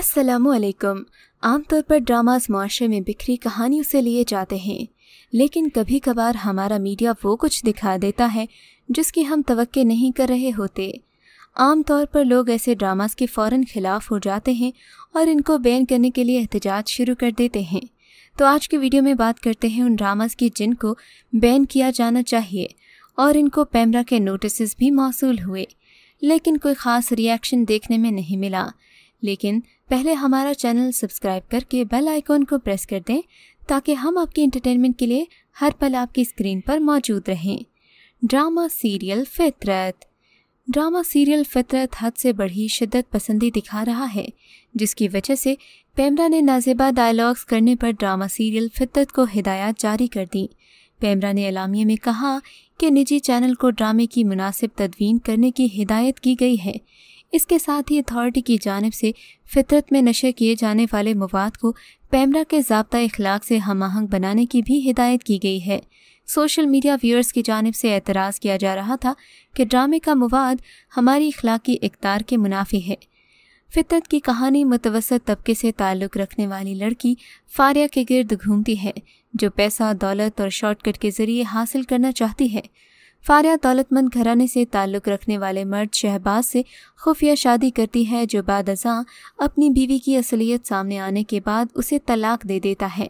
असलकम आमतौर पर ड्रामास माशरे में बिखरी कहानियों से लिए जाते हैं लेकिन कभी कभार हमारा मीडिया वो कुछ दिखा देता है जिसकी हम तो नहीं कर रहे होते आमतौर पर लोग ऐसे ड्रामास के फ़ौर ख़िलाफ़ हो जाते हैं और इनको बैन करने के लिए एहतजाज शुरू कर देते हैं तो आज के वीडियो में बात करते हैं उन ड्रामास की जिनको बैन किया जाना चाहिए और इनको पैमरा के नोटिस भी मौसू हुए लेकिन कोई ख़ास रिएक्शन देखने में नहीं मिला लेकिन पहले हमारा चैनल सब्सक्राइब करके बेल आइकॉन को प्रेस कर दें ताकि हम आपके एंटरटेनमेंट के लिए हर पल आपकी स्क्रीन पर मौजूद रहें drama serial Fitrat drama serial Fitrat हद से बढ़ी शिद्दत पसंदी दिखा रहा है जिसकी वजह से पैमरा ने नाजेबा डायलॉग्स करने पर ड्रामा सीरियल फितरत को हिदायत जारी कर दी पैमरा ने अलामिया में कहा कि निजी चैनल को ड्रामे की मुनासिब तदवीन करने की हिदायत की गई है इसके साथ ही अथॉरिटी की जानब से फितरत में नशे किए जाने वाले मवाद को पैमरा के जबता इखलाक से हम आहंग बनाने की भी हिदायत की गई है सोशल मीडिया व्यूअर्स की जानब से एतराज़ किया जा रहा था कि ड्रामे का मवाद हमारी इखलाकी इकदार के मुनाफी है फितरत की कहानी मुतवसत तबके से ताल्लुक़ रखने वाली लड़की फारिया के गिर्द घूमती है जो पैसा दौलत और शॉर्टकट के ज़रिए हासिल करना चाहती है फारिया दौलतमंद घराने से ताल्लुक़ रखने वाले मर्द शहबाज से खुफिया शादी करती है जो बाद अपनी बीवी की असलियत सामने आने के बाद उसे तलाक दे देता है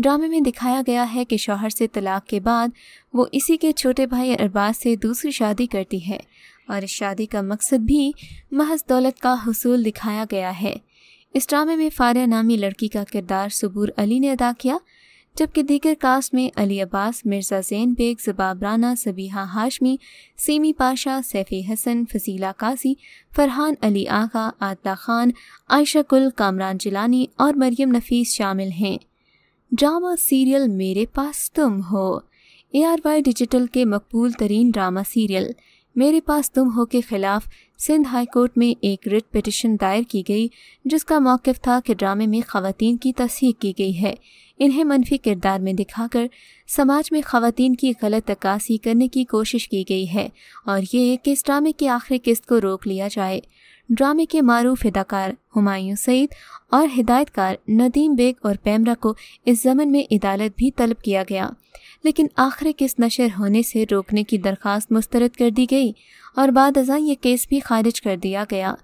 ड्रामे में दिखाया गया है कि शौहर से तलाक के बाद वो इसी के छोटे भाई अरबाज से दूसरी शादी करती है और इस शादी का मकसद भी महज दौलत का हसूल दिखाया गया है इस ड्रामे में फारिया नामी लड़की का किरदार सबूर अली ने अदा किया जबकि दीगर कास्ट में अली अब्बास मिर्जा जैन बेग जबाब राना सबीहा हाशमी सीमी पाशा सैफ़ी हसन फसीला कासी फरहान अली आका आता खान आयशा कुल कामरान जिलानी और मरियम नफीस शामिल हैं ड्रामा सीरियल मेरे पास तुम हो ए आर वाई डिजिटल के मकबूल तरीन ड्रामा सीरियल मेरे पास तुम हो के ख़िलाफ़ सिंध हाई कोर्ट में एक रिट पिटिशन दायर की गई जिसका मौक़ था कि ड्रामे में खातन की तस्हीक की गई है इन्हें मनफी किरदार में दिखाकर समाज में खातन की गलत अक्सी करने की कोशिश की गई है और ये कि इस ड्रामे की आखिरी किस्त को रोक लिया जाए ड्रामे के मरूफ अदाकार हमायूं सईद और हिदायतकार नदीम बेग और पैमरा को इस जमन में अदालत भी तलब किया गया लेकिन आखिरी किस्त नशर होने से रोकने की दरख्वास्त मुस्तरद कर दी गई और बाद अजा ये केस भी खारिज कर दिया गया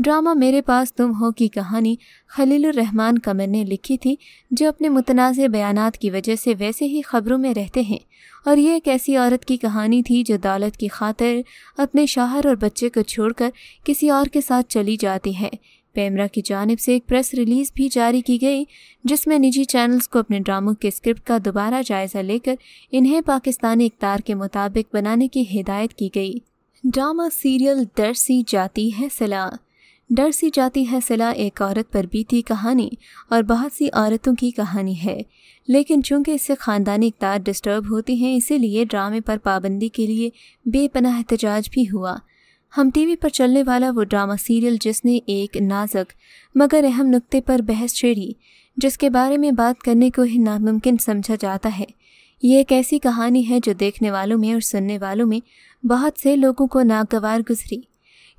ड्रामा मेरे पास तुम हो की कहानी खलील रहमान कमर ने लिखी थी जो अपने मुतनाज़ बयान की वजह से वैसे ही ख़बरों में रहते हैं और यह एक ऐसी औरत की कहानी थी जो दौलत की खातर अपने शहर और बच्चे को छोड़कर किसी और के साथ चली जाती है पैमरा की जानब से एक प्रेस रिलीज़ भी जारी की गई जिसमें निजी चैनल्स को अपने ड्रामों के स्क्रिप्ट का दोबारा जायज़ा लेकर इन्हें पाकिस्तानी इकदार के मुताबिक बनाने की हिदायत की गई ड्रामा सीरियल दर्सी जाती है सलाह डर सी जाती है सिला एक औरत पर बीती कहानी और बहुत सी औरतों की कहानी है लेकिन चूंकि इससे ख़ानदानी इकदार डिस्टर्ब होती हैं इसीलिए ड्रामे पर पाबंदी के लिए बेपनाह एहतजाज भी हुआ हम टीवी पर चलने वाला वो ड्रामा सीरियल जिसने एक नाजक मगर अहम नुक्ते पर बहस छेड़ी जिसके बारे में बात करने को ही नामुमकिन समझा जाता है ये एक ऐसी कहानी है जो देखने वालों में और सुनने वालों में बहुत से लोगों को नागवार गुजरी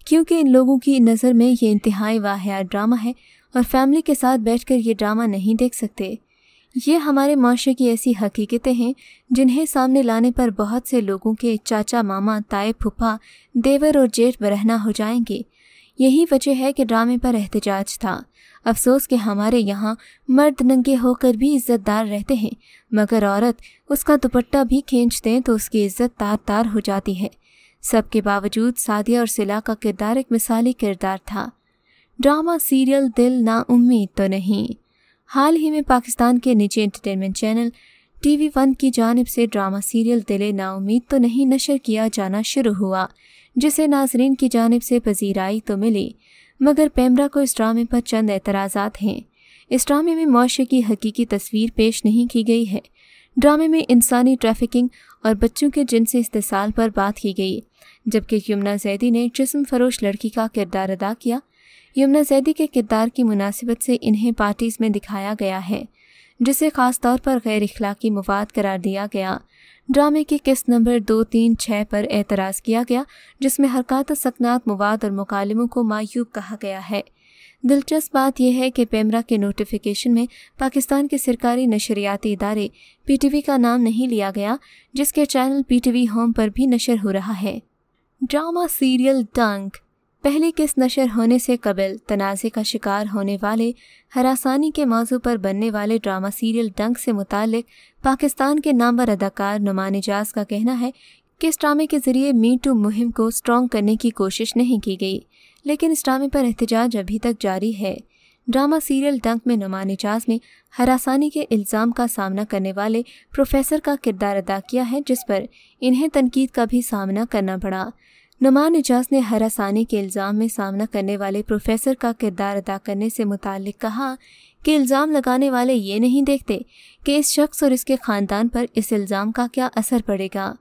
क्योंकि इन लोगों की नज़र में ये इंतहाई वाहियात ड्रामा है और फैमिली के साथ बैठकर ये ड्रामा नहीं देख सकते ये हमारे माशरे की ऐसी हकीकतें हैं जिन्हें सामने लाने पर बहुत से लोगों के चाचा मामा ताए फुफा देवर और जेठ बरहना हो जाएंगे यही वजह है कि ड्रामे पर एहतजाज था अफसोस के हमारे यहाँ मर्द नंगे होकर भी इज्जतदार रहते हैं मगर औरत उसका दुपट्टा भी खींच दें तो उसकी इज्जत तार तार हो जाती है सबके बावजूद सादिया और सिला का किरदार एक मिसाली किरदार था ड्रामा सीरियल दिल ना उम्मीद तो नहीं हाल ही में पाकिस्तान के निजी एंटरटेनमेंट चैनल टीवी वन की जानब से ड्रामा सीरियल दिले उम्मीद तो नहीं नशर किया जाना शुरू हुआ जिसे नाजरीन की जानब से पजीराई तो मिली मगर पैमरा को इस ड्रामे पर चंद एतराज हैं इस ड्रामे में मुआशे की हकीकी तस्वीर पेश नहीं की गई है ड्रामे में इंसानी ट्रैफिकिंग और बच्चों के जिनसी इस्तेसाल पर बात की गई जबकि यमुना जैदी ने जिसम फरोश लड़की का किरदार अदा किया यमुना जैदी के किरदार की मुनासिबत से इन्हें पार्टीज़ में दिखाया गया है जिसे ख़ास तौर पर गैर अखलाकी मवाद करार दिया गया ड्रामे के किस्त नंबर दो तीन छः पर एतराज़ किया गया जिसमें हरकत सकनात मवाद और मकालमों को मायूब कहा गया है दिलचस्प बात यह है कि पेमरा के नोटिफिकेशन में पाकिस्तान के सरकारी नशरियाती इदारे पीटीवी का नाम नहीं लिया गया जिसके चैनल पीटीवी होम पर भी नशर हो रहा है ड्रामा सीरियल डंक पहली किस नशर होने से कबल तनाज़े का शिकार होने वाले हरासानी के मौजू पर बनने वाले ड्रामा सीरियल डंक से मुतल पाकिस्तान के नामवर अदाकार नुमान एजाज का कहना है कि इस ड्रामे के ज़रिए मी टू मुहिम को स्ट्रॉन्ग करने की कोशिश नहीं की गई लेकिन इस ड्रामे पर एहतजाज अभी तक जारी है ड्रामा सीरियल डंक में नमानिचाज ने हरासानी के इल्ज़ाम का सामना करने वाले प्रोफेसर का किरदार अदा किया है जिस पर इन्हें तनकीद का भी सामना करना पड़ा नुमान एजाज ने हरासानी के इल्ज़ाम में सामना करने वाले प्रोफेसर का किरदार अदा करने से मुतल कहा कि इल्ज़ाम लगाने वाले ये नहीं देखते कि इस शख्स और इसके ख़ानदान पर इस इल्ज़ाम का क्या असर पड़ेगा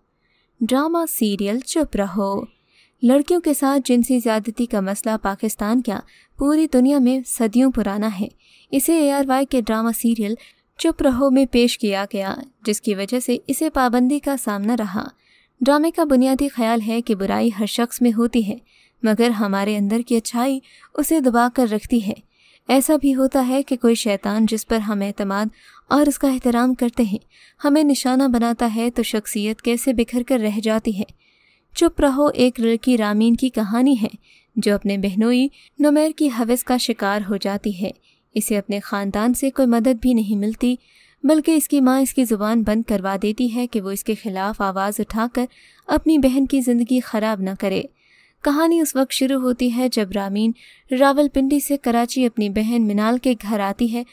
ड्रामा सीरियल चुप रहो लड़कियों के साथ जिनसी ज्यादती का मसला पाकिस्तान क्या पूरी दुनिया में सदियों पुराना है इसे एआरवाई के ड्रामा सीरियल चुप रहो में पेश किया गया जिसकी वजह से इसे पाबंदी का सामना रहा ड्रामे का बुनियादी ख्याल है कि बुराई हर शख्स में होती है मगर हमारे अंदर की अच्छाई उसे दबा कर रखती है ऐसा भी होता है कि कोई शैतान जिस पर हम एतमाद और उसका एहतराम करते हैं हमें निशाना बनाता है तो शख्सियत कैसे बिखर कर रह जाती है चुप रहो एक लड़की रामीन की कहानी है जो अपने बहनोई नुमैर की हवस का शिकार हो जाती है इसे अपने ख़ानदान से कोई मदद भी नहीं मिलती बल्कि इसकी माँ इसकी ज़ुबान बंद करवा देती है कि वो इसके ख़िलाफ़ आवाज़ उठाकर अपनी बहन की ज़िंदगी ख़राब ना करे कहानी उस वक्त शुरू होती है जब रामीन रावलपिंडी से कराची अपनी बहन मिनाल के घर आती है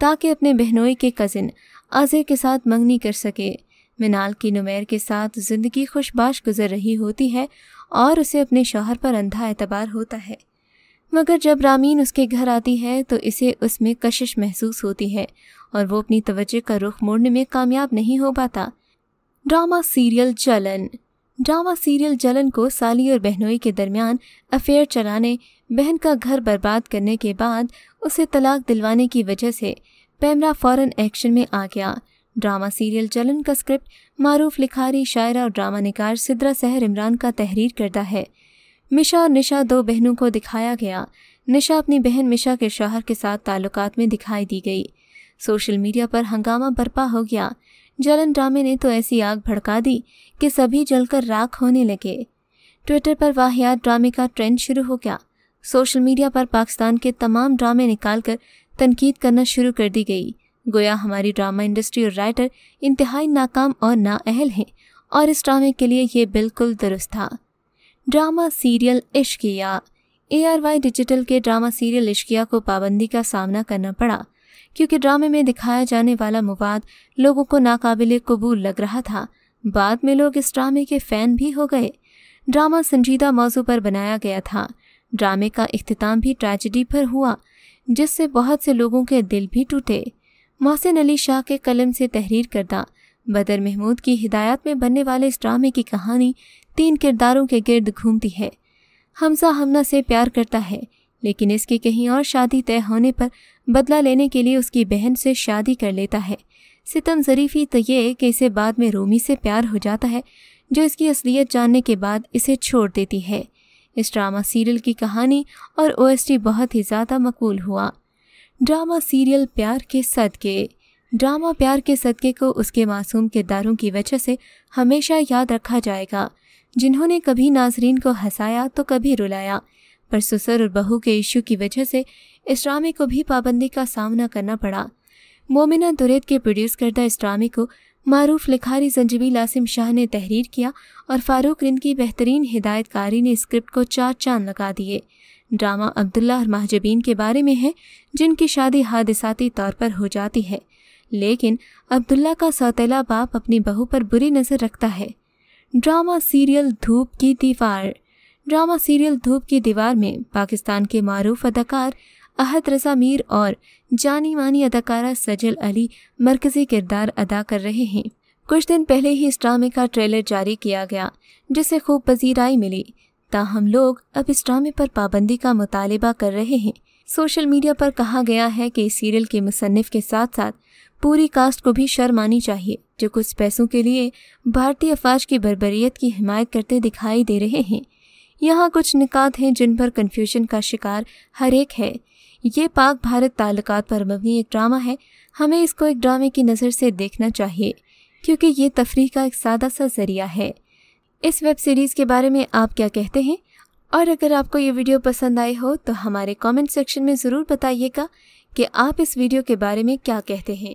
ताकि अपने बहनोई के कज़िन आज़े के साथ मंगनी कर सके मिनाल की नुमैर के साथ ज़िंदगी खुशबाश गुजर रही होती है और उसे अपने शौहर पर अंधा एतबार होता है मगर जब रामीन उसके घर आती है तो इसे उसमें कशिश महसूस होती है और वो अपनी तवज्जो का रुख मोड़ने में कामयाब नहीं हो पाता drama serial Jalan drama serial Jalan को साली और बहनोई के दरमियान अफेयर चलाने बहन का घर बर्बाद करने के बाद उसे तलाक दिलवाने की वजह से पैमरा फौरन एक्शन में आ गया ड्रामा सीरियल चलन का स्क्रिप्ट मारूफ लिखारी शायरा और ड्रामा निकार सिद्रा सहर इमरान का तहरीर करता है मिशा और निशा दो बहनों को दिखाया गया निशा अपनी बहन मिशा के शोहर के साथ ताल्लुकात में दिखाई दी गई सोशल मीडिया पर हंगामा बर्पा हो गया जलन ड्रामे ने तो ऐसी आग भड़का दी कि सभी जलकर राख होने लगे ट्विटर पर वाहियात ड्रामे का ट्रेंड शुरू हो गया सोशल मीडिया पर पाकिस्तान के तमाम ड्रामे निकालकर तनकीद करना शुरू कर दी गई गोया हमारी ड्रामा इंडस्ट्री और राइटर इंतहाई नाकाम और नाअहल हैं और इस ड्रामे के लिए ये बिल्कुल दुरुस्त था drama serial Ishqiya A R Y digital के ड्रामा सीरियल इश्किया को पाबंदी का सामना करना पड़ा क्योंकि ड्रामे में दिखाया जाने वाला मवाद लोगों को नाकाबिल कबूल लग रहा था बाद में लोग इस ड्रामे के फ़ैन भी हो गए ड्रामा संजीदा मौजू पर बनाया गया था ड्रामे का अख्ताम भी ट्रेजिडी पर हुआ जिससे बहुत से लोगों के दिल भी टूटे मोहसिन अली शाह के कलम से तहरीर करदा बदर महमूद की हिदायत में बनने वाले इस ड्रामे की कहानी तीन किरदारों के गिर्द घूमती है हमजा हमना से प्यार करता है लेकिन इसके कहीं और शादी तय होने पर बदला लेने के लिए उसकी बहन से शादी कर लेता है सितम जरीफी तो ये कि इसे बाद में रोमी से प्यार हो जाता है जो इसकी असलियत जानने के बाद इसे छोड़ देती है इस ड्रामा सीरियल की कहानी और ओएसटी बहुत ही ज़्यादा मकबूल हुआ ड्रामा सीरियल प्यार के सदके ड्रामा प्यार के सदके को उसके मासूम किरदारों की वजह से हमेशा याद रखा जाएगा जिन्होंने कभी नाजरीन को हंसाया तो कभी रुलाया पर ससुर और बहू के इशू की वजह से इस ड्रामे को भी पाबंदी का सामना करना पड़ा मोमिना दुरेद के प्रोड्यूस करदा इस ड्रामे को मारूफ लिखारी जंजबी लासिम शाह ने तहरीर किया और फारूक रिंद की बेहतरीन हिदायतकारी ने स्क्रिप्ट को चार चांद लगा दिए ड्रामा अब्दुल्ला और महजबीन के बारे में है जिनकी शादी हादसाती तौर पर हो जाती है लेकिन अब्दुल्ला का सौतेला बाप अपनी बहू पर बुरी नज़र रखता है ड्रामा सीरियल धूप की दीवार ड्रामा सीरियल धूप की दीवार में पाकिस्तान के मरूफ अदाकार अहद रजा मीर और जानी मानी अदाकारा सजल अली मरकज़ी किरदार अदा कर रहे हैं कुछ दिन पहले ही इस ड्रामे का ट्रेलर जारी किया गया जिसे खूब पजीराई मिली ताहम लोग अब इस ड्रामे पर पाबंदी का मुतालबा कर रहे हैं सोशल मीडिया पर कहा गया है कि इस सीरियल के मुसनफ़ के साथ साथ पूरी कास्ट को भी शर्म आनी चाहिए जो कुछ पैसों के लिए भारतीय अफवाज की बरबरीत की हिमायत करते दिखाई दे रहे हैं यहाँ कुछ निकात हैं जिन पर कन्फ्यूजन का शिकार हर एक है ये पाक भारत ताल्लुक पर मबनी एक ड्रामा है हमें इसको एक ड्रामे की नज़र से देखना चाहिए क्योंकि ये तफरी का एक सादा सा ज़रिया है इस वेब सीरीज़ के बारे में आप क्या कहते हैं और अगर आपको ये वीडियो पसंद आई हो तो हमारे कमेंट सेक्शन में ज़रूर बताइएगा कि आप इस वीडियो के बारे में क्या कहते हैं